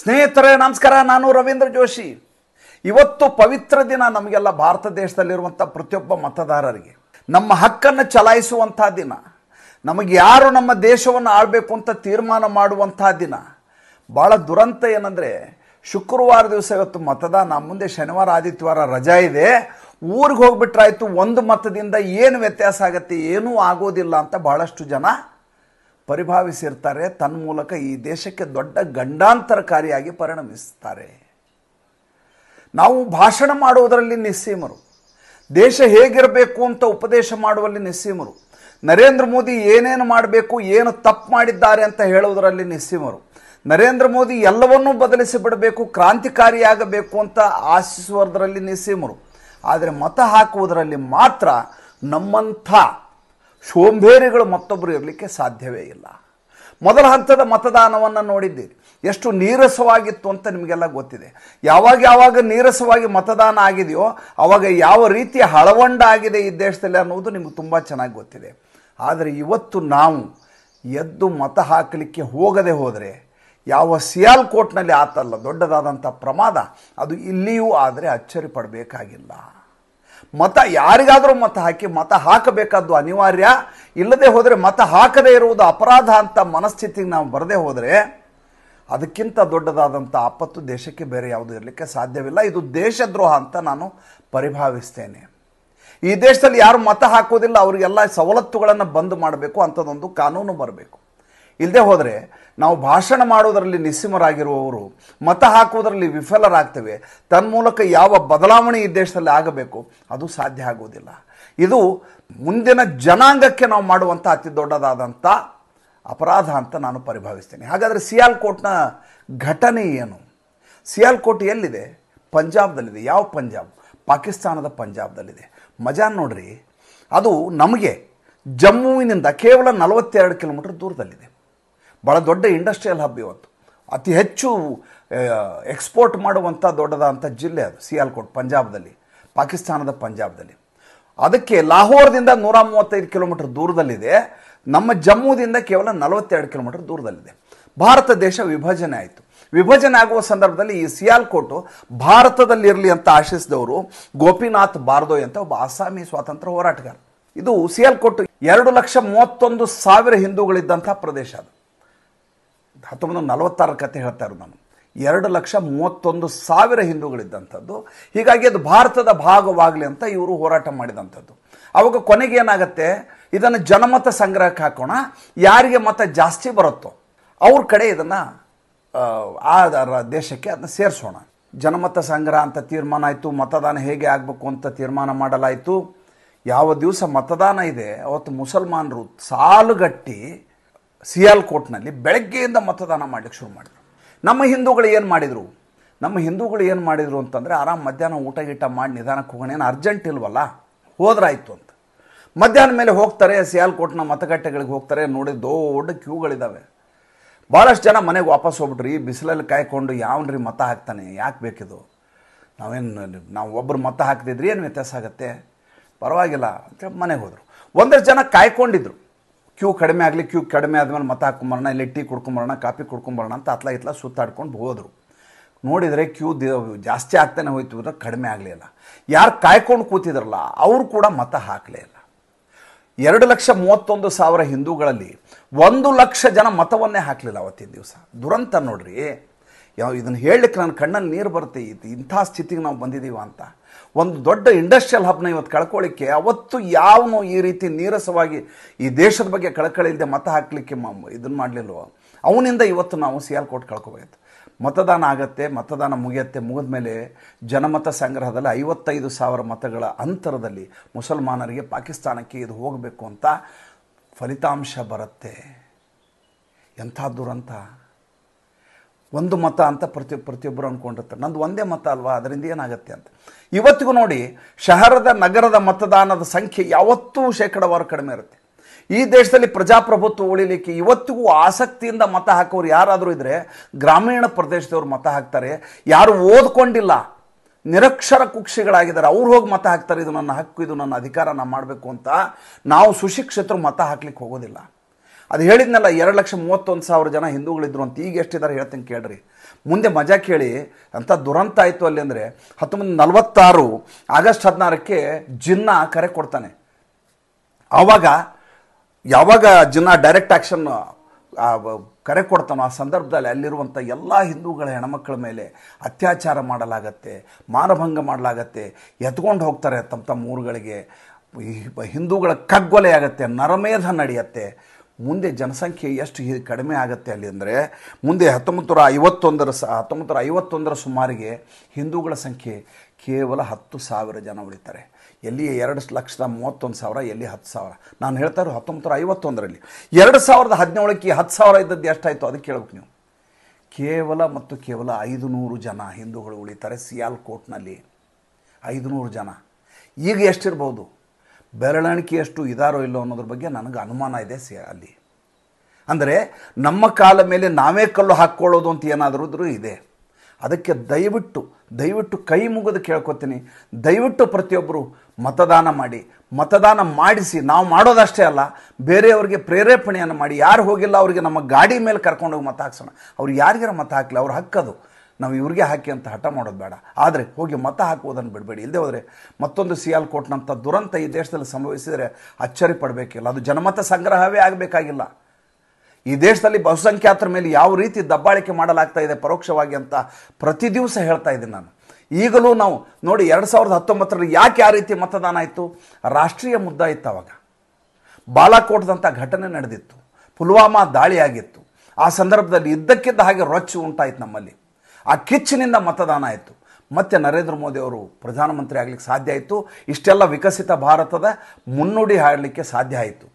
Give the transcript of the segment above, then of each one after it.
ಸ್ನೇಹಿತರೇ ನಮಸ್ಕಾರ ನಾನು ರವೀಂದ್ರ ಜೋಶಿ ಇವತ್ತು ಪವಿತ್ರ ದಿನ ನಮಗೆಲ್ಲ ಭಾರತ ದೇಶದಲ್ಲಿರುವಂಥ ಪ್ರತಿಯೊಬ್ಬ ಮತದಾರರಿಗೆ ನಮ್ಮ ಹಕ್ಕನ್ನು ಚಲಾಯಿಸುವಂಥ ದಿನ ನಮಗೆ ಯಾರು ನಮ್ಮ ದೇಶವನ್ನು ಆಳಬೇಕು ಅಂತ ತೀರ್ಮಾನ ಮಾಡುವಂಥ ದಿನ ಭಾಳ ದುರಂತ ಏನಂದರೆ ಶುಕ್ರವಾರ ದಿವಸ ಇವತ್ತು ಮತದಾನ ಮುಂದೆ ಶನಿವಾರ ಆದಿತ್ಯವಾರ ರಜಾ ಇದೆ ಊರಿಗೆ ಹೋಗ್ಬಿಟ್ರಾಯ್ತು ಒಂದು ಮತದಿಂದ ಏನು ವ್ಯತ್ಯಾಸ ಆಗುತ್ತೆ ಏನೂ ಆಗೋದಿಲ್ಲ ಅಂತ ಭಾಳಷ್ಟು ಜನ ಪರಿಭಾವಿಸಿರ್ತಾರೆ ತನ್ಮೂಲಕ ಈ ದೇಶಕ್ಕೆ ದೊಡ್ಡ ಗಂಡಾಂತರಕಾರಿಯಾಗಿ ಪರಿಣಮಿಸ್ತಾರೆ ನಾವು ಭಾಷಣ ಮಾಡುವುದರಲ್ಲಿ ನಿಸ್ಸೀಮರು ದೇಶ ಹೇಗಿರಬೇಕು ಅಂತ ಉಪದೇಶ ಮಾಡುವಲ್ಲಿ ನಿಸ್ಸೀಮರು ನರೇಂದ್ರ ಮೋದಿ ಏನೇನು ಮಾಡಬೇಕು ಏನು ತಪ್ಪು ಮಾಡಿದ್ದಾರೆ ಅಂತ ಹೇಳುವುದರಲ್ಲಿ ನಿಸ್ಸೀಮರು ನರೇಂದ್ರ ಮೋದಿ ಎಲ್ಲವನ್ನೂ ಬದಲಿಸಿ ಬಿಡಬೇಕು ಕ್ರಾಂತಿಕಾರಿಯಾಗಬೇಕು ಅಂತ ಆಶಿಸುವುದರಲ್ಲಿ ನಿಸ್ಸೀಮರು ಆದರೆ ಮತ ಹಾಕುವುದರಲ್ಲಿ ಮಾತ್ರ ನಮ್ಮಂಥ ಸೋಂಬೇರಿಗಳು ಮತ್ತೊಬ್ಬರು ಇರಲಿಕ್ಕೆ ಸಾಧ್ಯವೇ ಇಲ್ಲ ಮೊದಲ ಹಂತದ ಮತದಾನವನ್ನು ನೋಡಿದ್ದೀರಿ ಎಷ್ಟು ನೀರಸವಾಗಿತ್ತು ಅಂತ ನಿಮಗೆಲ್ಲ ಗೊತ್ತಿದೆ ಯಾವಾಗ ಯಾವಾಗ ನೀರಸವಾಗಿ ಮತದಾನ ಆಗಿದೆಯೋ ಆವಾಗ ಯಾವ ರೀತಿಯ ಹಳವಂಡ ಆಗಿದೆ ಈ ದೇಶದಲ್ಲಿ ಅನ್ನೋದು ನಿಮಗೆ ತುಂಬ ಚೆನ್ನಾಗಿ ಗೊತ್ತಿದೆ ಆದರೆ ಇವತ್ತು ನಾವು ಎದ್ದು ಮತ ಹಾಕಲಿಕ್ಕೆ ಹೋಗದೆ ಹೋದರೆ ಯಾವ ಸಿಯಾಲ್ಕೋಟ್ನಲ್ಲಿ ಆತಲ್ಲ ದೊಡ್ಡದಾದಂಥ ಪ್ರಮಾದ ಅದು ಇಲ್ಲಿಯೂ ಆದರೆ ಅಚ್ಚರಿ ಪಡಬೇಕಾಗಿಲ್ಲ ಮತ ಯಾರಿಗಾದರೂ ಮತ ಹಾಕಿ ಮತ ಹಾಕಬೇಕಾದ್ದು ಅನಿವಾರ್ಯ ಇಲ್ಲದೆ ಹೋದರೆ ಮತ ಹಾಕದೇ ಇರುವುದು ಅಪರಾಧ ಅಂತ ಮನಸ್ಥಿತಿಗೆ ನಾವು ಬರದೇ ಹೋದರೆ ಅದಕ್ಕಿಂತ ದೊಡ್ಡದಾದಂಥ ಆಪತ್ತು ದೇಶಕ್ಕೆ ಬೇರೆ ಯಾವುದು ಇರಲಿಕ್ಕೆ ಸಾಧ್ಯವಿಲ್ಲ ಇದು ದೇಶದ್ರೋಹ ಅಂತ ನಾನು ಪರಿಭಾವಿಸ್ತೇನೆ ಈ ದೇಶದಲ್ಲಿ ಯಾರು ಮತ ಹಾಕೋದಿಲ್ಲ ಅವರಿಗೆಲ್ಲ ಸವಲತ್ತುಗಳನ್ನು ಬಂದ್ ಮಾಡಬೇಕು ಅಂಥದ್ದೊಂದು ಕಾನೂನು ಬರಬೇಕು ಇಲ್ಲದೆ ಹೋದರೆ ನಾವು ಭಾಷಣ ಮಾಡುವುದರಲ್ಲಿ ನಿಸ್ಸೀಮರಾಗಿರುವವರು ಮತ ಹಾಕುವುದರಲ್ಲಿ ವಿಫಲರಾಗ್ತೇವೆ ತನ್ಮೂಲಕ ಯಾವ ಬದಲಾವಣೆ ಈ ದೇಶದಲ್ಲಿ ಆಗಬೇಕು ಅದು ಸಾಧ್ಯ ಆಗುವುದಿಲ್ಲ ಇದು ಮುಂದಿನ ಜನಾಂಗಕ್ಕೆ ನಾವು ಮಾಡುವಂಥ ಅತಿ ದೊಡ್ಡದಾದಂಥ ಅಪರಾಧ ಅಂತ ನಾನು ಪರಿಭಾವಿಸ್ತೇನೆ ಹಾಗಾದರೆ ಸಿಯಾಲ್ಕೋಟ್ನ ಘಟನೆ ಏನು ಸಿಯಾಲ್ಕೋಟ್ ಎಲ್ಲಿದೆ ಪಂಜಾಬ್ದಲ್ಲಿದೆ ಯಾವ ಪಂಜಾಬ್ ಪಾಕಿಸ್ತಾನದ ಪಂಜಾಬ್ದಲ್ಲಿದೆ ಮಜಾನ್ ನೋಡ್ರಿ ಅದು ನಮಗೆ ಜಮ್ಮುವಿನಿಂದ ಕೇವಲ ನಲವತ್ತೆರಡು ಕಿಲೋಮೀಟರ್ ದೂರದಲ್ಲಿದೆ ಭಾಳ ದೊಡ್ಡ ಇಂಡಸ್ಟ್ರಿಯಲ್ ಹಬ್ ಇವತ್ತು ಅತಿ ಹೆಚ್ಚು ಎಕ್ಸ್ಪೋರ್ಟ್ ಮಾಡುವಂಥ ದೊಡ್ಡದಾದಂಥ ಜಿಲ್ಲೆ ಅದು ಸಿಯಾಲ್ಕೋಟ್ ಪಂಜಾಬ್ದಲ್ಲಿ ಪಾಕಿಸ್ತಾನದ ಪಂಜಾಬ್ದಲ್ಲಿ ಅದಕ್ಕೆ ಲಾಹೋರ್ದಿಂದ ನೂರ ಮೂವತ್ತೈದು ಕಿಲೋಮೀಟರ್ ದೂರದಲ್ಲಿದೆ ನಮ್ಮ ಜಮ್ಮುದಿಂದ ಕೇವಲ ನಲವತ್ತೆರಡು ಕಿಲೋಮೀಟರ್ ದೂರದಲ್ಲಿದೆ ಭಾರತ ದೇಶ ವಿಭಜನೆ ಆಯಿತು ವಿಭಜನೆ ಆಗುವ ಸಂದರ್ಭದಲ್ಲಿ ಈ ಸಿಯಾಲ್ಕೋಟು ಭಾರತದಲ್ಲಿರಲಿ ಅಂತ ಆಶಿಸಿದವರು ಗೋಪಿನಾಥ್ ಬಾರ್ದೋಯ್ ಅಂತ ಒಬ್ಬ ಅಸ್ಸಾಮಿ ಸ್ವಾತಂತ್ರ್ಯ ಹೋರಾಟಗಾರ ಇದು ಸಿಯಾಲ್ಕೋಟು ಎರಡು ಲಕ್ಷ ಮೂವತ್ತೊಂದು ಸಾವಿರ ಹಿಂದೂಗಳಿದ್ದಂಥ ಪ್ರದೇಶ ಅದು ಹತ್ತೊಂಬತ್ತು ನಲವತ್ತಾರ ಕತೆ ಇರೋದು ನಾನು ಎರಡು ಲಕ್ಷ ಮೂವತ್ತೊಂದು ಸಾವಿರ ಹಿಂದೂಗಳಿದ್ದಂಥದ್ದು ಹೀಗಾಗಿ ಅದು ಭಾರತದ ಭಾಗವಾಗಲಿ ಅಂತ ಇವರು ಹೋರಾಟ ಮಾಡಿದಂಥದ್ದು ಅವಾಗ ಕೊನೆಗೆ ಏನಾಗುತ್ತೆ ಇದನ್ನು ಜನಮತ ಸಂಗ್ರಹಕ್ಕೆ ಹಾಕೋಣ ಯಾರಿಗೆ ಮತ ಜಾಸ್ತಿ ಬರುತ್ತೋ ಅವ್ರ ಕಡೆ ಇದನ್ನು ಆ ದೇಶಕ್ಕೆ ಅದನ್ನು ಸೇರಿಸೋಣ ಜನಮತ ಸಂಗ್ರಹ ಅಂತ ತೀರ್ಮಾನ ಆಯಿತು ಮತದಾನ ಹೇಗೆ ಆಗಬೇಕು ಅಂತ ತೀರ್ಮಾನ ಮಾಡಲಾಯಿತು ಯಾವ ದಿವಸ ಮತದಾನ ಇದೆ ಅವತ್ತು ಮುಸಲ್ಮಾನರು ಸಾಲುಗಟ್ಟಿ ಸಿಯಾಲ್ಕೋಟ್ನಲ್ಲಿ ಬೆಳಗ್ಗೆಯಿಂದ ಮತದಾನ ಮಾಡಲಿಕ್ಕೆ ಶುರು ಮಾಡಿದರು ನಮ್ಮ ಹಿಂದೂಗಳು ಏನು ಮಾಡಿದರು ನಮ್ಮ ಹಿಂದೂಗಳು ಏನು ಮಾಡಿದರು ಅಂತಂದರೆ ಆರಾಮ್ ಮಧ್ಯಾಹ್ನ ಊಟ ಗೀಟ ಮಾಡಿ ನಿಧಾನಕ್ಕೆ ಹೋಗೋಣ ಏನು ಅರ್ಜೆಂಟ್ ಇಲ್ವಲ್ಲ ಹೋದ್ರಾಯ್ತು ಅಂತ ಮಧ್ಯಾಹ್ನ ಮೇಲೆ ಹೋಗ್ತಾರೆ ಸಿಯಾಲ್ಕೋಟ್ನ ಮತಗಟ್ಟೆಗಳಿಗೆ ಹೋಗ್ತಾರೆ ನೋಡಿ ದೊಡ್ಡ ಕ್ಯೂಗಳಿದ್ದಾವೆ ಭಾಳಷ್ಟು ಜನ ಮನೆಗೆ ವಾಪಸ್ ಹೋಗ್ಬಿಟ್ರಿ ಬಿಸಿಲಲ್ಲಿ ಕಾಯ್ಕೊಂಡು ಯಾವನ್ರಿ ಮತ ಹಾಕ್ತಾನೆ ಯಾಕೆ ಬೇಕಿದು ನಾವೇನು ನಾವು ಒಬ್ಬರು ಮತ ಹಾಕ್ತಿದ್ರಿ ಏನು ವ್ಯತ್ಯಾಸ ಆಗುತ್ತೆ ಪರವಾಗಿಲ್ಲ ಅಂತ ಮನೆಗೆ ಹೋದರು ಒಂದಷ್ಟು ಜನ ಕಾಯ್ಕೊಂಡಿದ್ರು ಕ್ಯೂ ಕಡಿಮೆ ಆಗಲಿ ಕ್ಯೂ ಕಡಿಮೆ ಆದಮೇಲೆ ಮತ ಹಾಕೊಂಬರೋಣ ಇಲ್ಲಿ ಟೀ ಕುಡ್ಕೊಂಬರೋಣ ಕಾಫಿ ಕುಡ್ಕೊಂಬರೋಣ ಅಂತ ಅತ್ಲ ಇತ್ಲ ಸುತ್ತಾಡ್ಕೊಂಡು ಹೋದರು ನೋಡಿದರೆ ಕ್ಯೂ ಜಾಸ್ತಿ ಆಗ್ತಾನೆ ಹೋಯ್ತು ಅಂದ್ರೆ ಕಡಿಮೆ ಆಗಲಿಲ್ಲ ಯಾರು ಕಾಯ್ಕೊಂಡು ಕೂತಿದ್ರಲ್ಲ ಅವರು ಕೂಡ ಮತ ಹಾಕಲೇ ಇಲ್ಲ ಎರಡು ಲಕ್ಷ ಮೂವತ್ತೊಂದು ಸಾವಿರ ಹಿಂದೂಗಳಲ್ಲಿ ಒಂದು ಲಕ್ಷ ಜನ ಮತವನ್ನೇ ಹಾಕಲಿಲ್ಲ ಅವತ್ತಿನ ದಿವಸ ದುರಂತ ನೋಡ್ರಿ ಯಾವ ಇದನ್ನು ಹೇಳಲಿಕ್ಕೆ ನನ್ನ ಕಣ್ಣಲ್ಲಿ ನೀರು ಬರುತ್ತೆ ಇದು ಇಂಥ ಸ್ಥಿತಿಗೆ ನಾವು ಬಂದಿದ್ದೀವ ಅಂತ ಒಂದು ದೊಡ್ಡ ಇಂಡಸ್ಟ್ರಿಯಲ್ ಹಬ್ನ ಇವತ್ತು ಕಳ್ಕೊಳ್ಳಿಕ್ಕೆ ಅವತ್ತು ಯಾವನು ಈ ರೀತಿ ನೀರಸವಾಗಿ ಈ ದೇಶದ ಬಗ್ಗೆ ಕಳಕಳಿ ಇಲ್ಲದೆ ಮತ ಹಾಕಲಿಕ್ಕೆ ಇದನ್ನ ಮಾಡಲಿಲ್ವೋ ಅವನಿಂದ ಇವತ್ತು ನಾವು ಕೋರ್ಟ್ ಕಳ್ಕೋಬೇಕು ಮತದಾನ ಆಗತ್ತೆ ಮತದಾನ ಮುಗಿಯತ್ತೆ ಮುಗಿದ ಮೇಲೆ ಜನಮತ ಸಂಗ್ರಹದಲ್ಲಿ ಐವತ್ತೈದು ಸಾವಿರ ಮತಗಳ ಅಂತರದಲ್ಲಿ ಮುಸಲ್ಮಾನರಿಗೆ ಪಾಕಿಸ್ತಾನಕ್ಕೆ ಇದು ಹೋಗಬೇಕು ಅಂತ ಫಲಿತಾಂಶ ಬರುತ್ತೆ ಎಂಥ ದುರಂತ ಒಂದು ಮತ ಅಂತ ಪ್ರತಿ ಪ್ರತಿಯೊಬ್ಬರು ಅಂದ್ಕೊಂಡಿರ್ತಾರೆ ನಂದು ಒಂದೇ ಮತ ಅಲ್ವಾ ಅದರಿಂದ ಏನಾಗುತ್ತೆ ಅಂತ ಇವತ್ತಿಗೂ ನೋಡಿ ಶಹರದ ನಗರದ ಮತದಾನದ ಸಂಖ್ಯೆ ಯಾವತ್ತೂ ಶೇಕಡಾವಾರು ಕಡಿಮೆ ಇರುತ್ತೆ ಈ ದೇಶದಲ್ಲಿ ಪ್ರಜಾಪ್ರಭುತ್ವ ಉಳಿಲಿಕ್ಕೆ ಇವತ್ತಿಗೂ ಆಸಕ್ತಿಯಿಂದ ಮತ ಹಾಕೋರು ಯಾರಾದರೂ ಇದ್ದರೆ ಗ್ರಾಮೀಣ ಪ್ರದೇಶದವರು ಮತ ಹಾಕ್ತಾರೆ ಯಾರು ಓದ್ಕೊಂಡಿಲ್ಲ ನಿರಕ್ಷರ ಕುಕ್ಷಿಗಳಾಗಿದ್ದಾರೆ ಅವ್ರು ಹೋಗಿ ಮತ ಹಾಕ್ತಾರೆ ಇದು ನನ್ನ ಹಕ್ಕು ಇದು ನನ್ನ ಅಧಿಕಾರ ನಾನು ಮಾಡಬೇಕು ಅಂತ ನಾವು ಸುಶಿಕ್ಷಿತರು ಮತ ಹಾಕ್ಲಿಕ್ಕೆ ಹೋಗೋದಿಲ್ಲ ಅದು ಹೇಳಿದ್ನಲ್ಲ ಎರಡು ಲಕ್ಷ ಮೂವತ್ತೊಂದು ಸಾವಿರ ಜನ ಹಿಂದೂಗಳಿದ್ರು ಅಂತ ಈಗ ಎಷ್ಟಿದ್ದಾರೆ ಹೇಳ್ತೀನಿ ಕೇಳ್ರಿ ಮುಂದೆ ಮಜಾ ಕೇಳಿ ಅಂಥ ದುರಂತ ಆಯಿತು ಅಲ್ಲಿ ಅಂದರೆ ಹತ್ತೊಂಬತ್ತು ನಲವತ್ತಾರು ಆಗಸ್ಟ್ ಹದಿನಾರಕ್ಕೆ ಜಿನ್ನ ಕರೆ ಕೊಡ್ತಾನೆ ಆವಾಗ ಯಾವಾಗ ಜಿನ್ನ ಡೈರೆಕ್ಟ್ ಆ್ಯಕ್ಷನ್ ಕರೆ ಕೊಡ್ತಾನೋ ಆ ಸಂದರ್ಭದಲ್ಲಿ ಅಲ್ಲಿರುವಂಥ ಎಲ್ಲ ಹಿಂದೂಗಳ ಹೆಣ್ಮಕ್ಳ ಮೇಲೆ ಅತ್ಯಾಚಾರ ಮಾಡಲಾಗತ್ತೆ ಮಾನಭಂಗ ಮಾಡಲಾಗತ್ತೆ ಎತ್ಕೊಂಡು ಹೋಗ್ತಾರೆ ತಮ್ಮ ತಮ್ಮ ಊರುಗಳಿಗೆ ಹಿಂದೂಗಳ ಕಗ್ಗೊಲೆ ಆಗತ್ತೆ ನರಮೇಧ ನಡೆಯುತ್ತೆ ಮುಂದೆ ಜನಸಂಖ್ಯೆ ಎಷ್ಟು ಕಡಿಮೆ ಆಗುತ್ತೆ ಅಲ್ಲಿ ಅಂದರೆ ಮುಂದೆ ಹತ್ತೊಂಬತ್ತು ನೂರ ಐವತ್ತೊಂದರ ಸ ಹತ್ತೊಂಬತ್ತು ನೂರ ಐವತ್ತೊಂದರ ಸುಮಾರಿಗೆ ಹಿಂದೂಗಳ ಸಂಖ್ಯೆ ಕೇವಲ ಹತ್ತು ಸಾವಿರ ಜನ ಉಳಿತಾರೆ ಎಲ್ಲಿ ಎರಡು ಲಕ್ಷದ ಮೂವತ್ತೊಂದು ಸಾವಿರ ಎಲ್ಲಿ ಹತ್ತು ಸಾವಿರ ನಾನು ಹೇಳ್ತಾ ಇರೋ ಹತ್ತೊಂಬತ್ತು ನೂರ ಐವತ್ತೊಂದರಲ್ಲಿ ಎರಡು ಸಾವಿರದ ಹದಿನೇಳಕ್ಕೆ ಹತ್ತು ಸಾವಿರ ಇದ್ದದ್ದು ಎಷ್ಟಾಯಿತು ಅದಕ್ಕೆ ಕೇಳಬೇಕು ನೀವು ಕೇವಲ ಮತ್ತು ಕೇವಲ ಐದು ನೂರು ಜನ ಹಿಂದೂಗಳು ಉಳಿತಾರೆ ಸಿಯಾಲ್ಕೋಟ್ನಲ್ಲಿ ಐದುನೂರು ಜನ ಈಗ ಎಷ್ಟಿರ್ಬೋದು ಬೆರಳಾಣಿಕೆಯಷ್ಟು ಇದಾರೋ ಇಲ್ಲೋ ಅನ್ನೋದ್ರ ಬಗ್ಗೆ ನನಗೆ ಅನುಮಾನ ಇದೆ ಸೇ ಅಲ್ಲಿ ಅಂದರೆ ನಮ್ಮ ಕಾಲ ಮೇಲೆ ನಾವೇ ಕಲ್ಲು ಹಾಕ್ಕೊಳ್ಳೋದು ಅಂತ ಏನಾದರೂ ಇದೆ ಅದಕ್ಕೆ ದಯವಿಟ್ಟು ದಯವಿಟ್ಟು ಕೈ ಮುಗಿದು ಕೇಳ್ಕೊತೀನಿ ದಯವಿಟ್ಟು ಪ್ರತಿಯೊಬ್ಬರು ಮತದಾನ ಮಾಡಿ ಮತದಾನ ಮಾಡಿಸಿ ನಾವು ಮಾಡೋದಷ್ಟೇ ಅಲ್ಲ ಬೇರೆಯವ್ರಿಗೆ ಪ್ರೇರೇಪಣೆಯನ್ನು ಮಾಡಿ ಯಾರು ಹೋಗಿಲ್ಲ ಅವರಿಗೆ ನಮ್ಮ ಗಾಡಿ ಮೇಲೆ ಕರ್ಕೊಂಡೋಗಿ ಮತ ಹಾಕ್ಸೋಣ ಅವ್ರು ಯಾರಿಗಾರ ಮತ ಹಾಕಲಿ ಅವ್ರು ಹಕ್ಕದು ನಾವು ಇವ್ರಿಗೆ ಹಾಕಿ ಅಂತ ಹಠ ಮಾಡೋದು ಬೇಡ ಆದರೆ ಹೋಗಿ ಮತ ಹಾಕುವುದನ್ನು ಬಿಡಬೇಡಿ ಇಲ್ಲದೆ ಹೋದರೆ ಮತ್ತೊಂದು ಕೋಟ್ನಂಥ ದುರಂತ ಈ ದೇಶದಲ್ಲಿ ಸಂಭವಿಸಿದರೆ ಅಚ್ಚರಿ ಪಡಬೇಕಿಲ್ಲ ಅದು ಜನಮತ ಸಂಗ್ರಹವೇ ಆಗಬೇಕಾಗಿಲ್ಲ ಈ ದೇಶದಲ್ಲಿ ಬಹುಸಂಖ್ಯಾತರ ಮೇಲೆ ಯಾವ ರೀತಿ ದಬ್ಬಾಳಿಕೆ ಮಾಡಲಾಗ್ತಾ ಇದೆ ಪರೋಕ್ಷವಾಗಿ ಅಂತ ಪ್ರತಿ ದಿವಸ ಹೇಳ್ತಾ ಇದ್ದೀನಿ ನಾನು ಈಗಲೂ ನಾವು ನೋಡಿ ಎರಡು ಸಾವಿರದ ಹತ್ತೊಂಬತ್ತರಲ್ಲಿ ಯಾಕೆ ಯಾವ ರೀತಿ ಮತದಾನ ಆಯಿತು ರಾಷ್ಟ್ರೀಯ ಮುದ್ದ ಇತ್ತು ಅವಾಗ ಬಾಲಾಕೋಟ್ದಂಥ ಘಟನೆ ನಡೆದಿತ್ತು ಪುಲ್ವಾಮಾ ದಾಳಿಯಾಗಿತ್ತು ಆ ಸಂದರ್ಭದಲ್ಲಿ ಇದ್ದಕ್ಕಿದ್ದ ಹಾಗೆ ರೊಚ್ಚು ಉಂಟಾಯಿತು ನಮ್ಮಲ್ಲಿ ಆ ಕಿಚ್ಚಿನಿಂದ ಮತದಾನ ಆಯಿತು ಮತ್ತು ನರೇಂದ್ರ ಮೋದಿ ಅವರು ಪ್ರಧಾನಮಂತ್ರಿ ಆಗಲಿಕ್ಕೆ ಸಾಧ್ಯ ಆಯಿತು ಇಷ್ಟೆಲ್ಲ ವಿಕಸಿತ ಭಾರತದ ಮುನ್ನುಡಿ ಹಾಡಲಿಕ್ಕೆ ಸಾಧ್ಯ ಆಯಿತು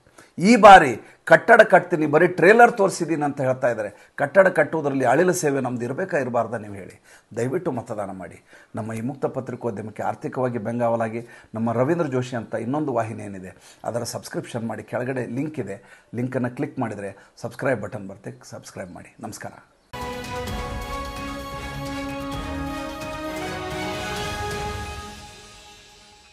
ಈ ಬಾರಿ ಕಟ್ಟಡ ಕಟ್ತೀನಿ ಬರೀ ಟ್ರೇಲರ್ ತೋರಿಸಿದ್ದೀನಿ ಅಂತ ಹೇಳ್ತಾ ಇದ್ದಾರೆ ಕಟ್ಟಡ ಕಟ್ಟುವುದರಲ್ಲಿ ಅಳಿಲ ಸೇವೆ ನಮ್ದು ಇರಬೇಕಾ ಇರಬಾರ್ದ ನೀವು ಹೇಳಿ ದಯವಿಟ್ಟು ಮತದಾನ ಮಾಡಿ ನಮ್ಮ ಈ ಮುಕ್ತ ಪತ್ರಿಕೋದ್ಯಮಕ್ಕೆ ಆರ್ಥಿಕವಾಗಿ ಬೆಂಗಾವಲಾಗಿ ನಮ್ಮ ರವೀಂದ್ರ ಜೋಶಿ ಅಂತ ಇನ್ನೊಂದು ವಾಹಿನಿ ಏನಿದೆ ಅದರ ಸಬ್ಸ್ಕ್ರಿಪ್ಷನ್ ಮಾಡಿ ಕೆಳಗಡೆ ಲಿಂಕ್ ಇದೆ ಲಿಂಕನ್ನು ಕ್ಲಿಕ್ ಮಾಡಿದರೆ ಸಬ್ಸ್ಕ್ರೈಬ್ ಬಟನ್ ಬರುತ್ತೆ ಸಬ್ಸ್ಕ್ರೈಬ್ ಮಾಡಿ ನಮಸ್ಕಾರ